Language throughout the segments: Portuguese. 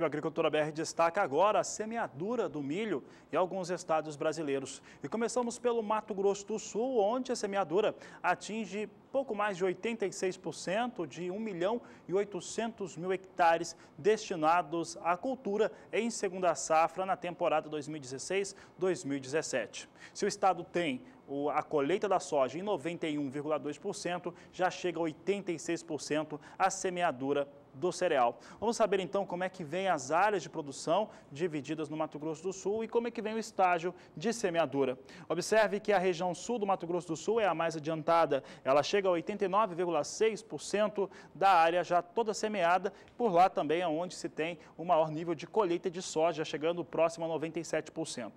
o Agricultura BR destaca agora a semeadura do milho em alguns estados brasileiros. E começamos pelo Mato Grosso do Sul, onde a semeadura atinge pouco mais de 86% de 1 milhão e 800 mil hectares destinados à cultura em segunda safra na temporada 2016-2017. Se o estado tem a colheita da soja em 91,2%, já chega a 86% a semeadura do cereal. Vamos saber então como é que vem as áreas de produção divididas no Mato Grosso do Sul e como é que vem o estágio de semeadura. Observe que a região sul do Mato Grosso do Sul é a mais adiantada, ela chega a 89,6% da área já toda semeada, por lá também é onde se tem o maior nível de colheita de soja, chegando próximo a 97%.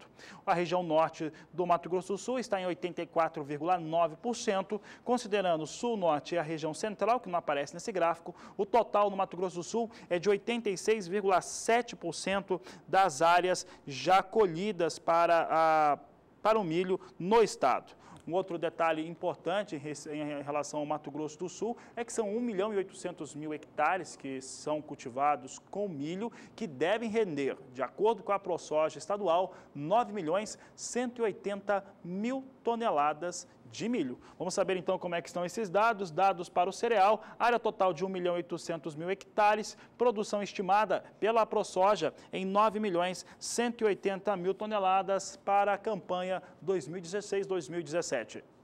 A região norte do Mato Grosso do Sul está em 80 84,9%, considerando Sul, Norte e a região central, que não aparece nesse gráfico, o total no Mato Grosso do Sul é de 86,7% das áreas já colhidas para, a, para o milho no estado. Um outro detalhe importante em relação ao Mato Grosso do Sul é que são 1 milhão e 800 mil hectares que são cultivados com milho, que devem render, de acordo com a ProSoja estadual, 9 milhões 180 mil toneladas de milho. Vamos saber então como é que estão esses dados, dados para o cereal, área total de 1 milhão 800 mil hectares, produção estimada pela ProSoja em 9 milhões 180 mil toneladas para a campanha 2016-2017.